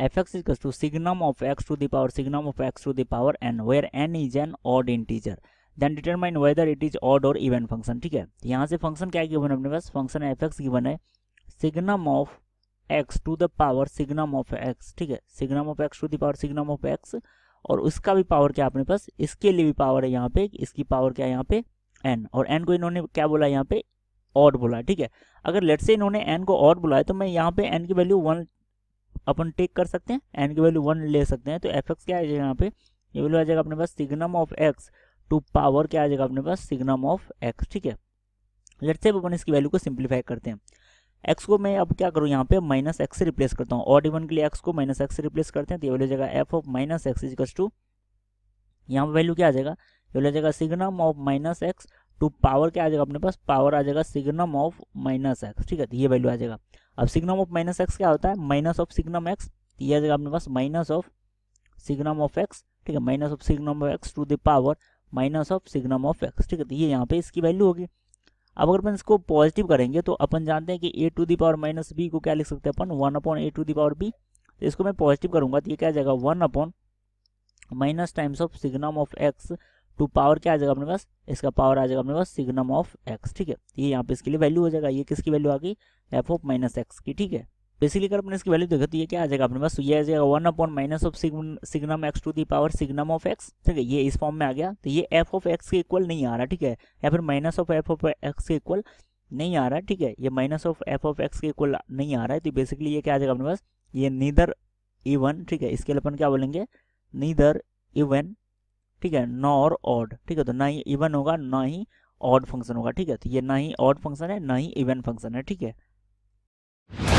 F X is to signum of X to the power signum of X to the power N where N is N odd is an then determine whether it is odd और even function ठीक है तो यहाँ से function क्या given है अपने पास फंक्शन एफ एक्स गिवन है signum of X to the power signum of X ठीक है signum of X to the power signum of X और उसका भी पावर क्या अपने पास इसके लिए भी पावर है यहाँ पे इसकी पावर क्या है यहाँ पे एन और एन को इन्होंने क्या बोला यहाँ पे ऑड बोला ठीक है अगर लेट से इन्होंने एन को ऑड बोला है तो मैं यहाँ पे एन की वैल्यू वन अपन टेक कर सकते हैं एन की वैल्यू वन ले सकते हैं तो एफ एक्स क्या आ जाएगा यहाँ पे ये वैल्यू आ जाएगा अपने पास signum of X to power क्या आ जाएगा अपने पास सिग्नम ऑफ एक्स ठीक है लेट से अपन इसकी वैल्यू को सिंप्लीफाई करते हैं एक्स को मैं अब क्या करूँ यहाँ पे माइनस एक्स से रिप्लेस करता हूँ ऑड इवन के लिए एक्स को माइनस एक्स से रिप्लेस करते हैं तो ये वैल्यू जाएगा F of minus X is equals to यहाँ पर वैल्यू क्या आ जाएगा ये वैल्यू आ जाएगा signum of minus X to power क्या आ जाएगा अपने पास पावर आ जाएगा सिग्नम ऑफ माइनस एक्स ठीक है तो ये वैल्यू आ जाएगा अब सिग्नम ऑफ माइनस एक्स क्या होता है माइनस ऑफ सिग्नम एक्स यह जगह अपने पास minus of signum of X ठीक है minus of signum of X to the power minus of signum of X ठीक है तो ये यहाँ पे इसकी वैल्यू होगी अब अगर अपन इसको पॉजिटिव करेंगे तो अपन जानते हैं कि A to the power minus B को क्या लिख सकते हैं अपन one upon A to the power B तो इसको मैं पॉजिटिव करूंगा तो ये क्या जाएगा one upon minus times of signum of X to power क्या आ जाएगा अपने पास इसका पावर आ जाएगा अपने पास सिग्नम ऑफ एक्स ठीक है ये यहाँ पे इसके लिए वैल्यू हो जाएगा ये किसकी वैल्यू आ गई एफ ऑफ माइनस एक्स की ठीक है बेसिकली अगर अपने इसकी वैल्यू देखो तो ये क्या आ जाएगा अपने पास तो ये आ जाएगा one upon minus of signum X to the power signum of X ठीक है ये इस फॉर्म में आ गया तो ये एफ ऑफ एक्स के इक्वल नहीं आ रहा ठीक है या फिर minus of F of X के इक्वल नहीं आ रहा ठीक है ये minus of F of X के इक्वल नहीं आ रहा है तो बेसिकली ये क्या आ जाएगा अपने पास ये नीदर इवन ठीक है इसके लिए अपन क्या बोलेंगे नीदर इवन ठीक है ना और ऑड ठीक है तो ना ही इवन होगा ना ही ऑड फंक्शन होगा ठीक है तो ये ना ही ऑड फंक्शन है ना ही इवन फंक्शन है ठीक है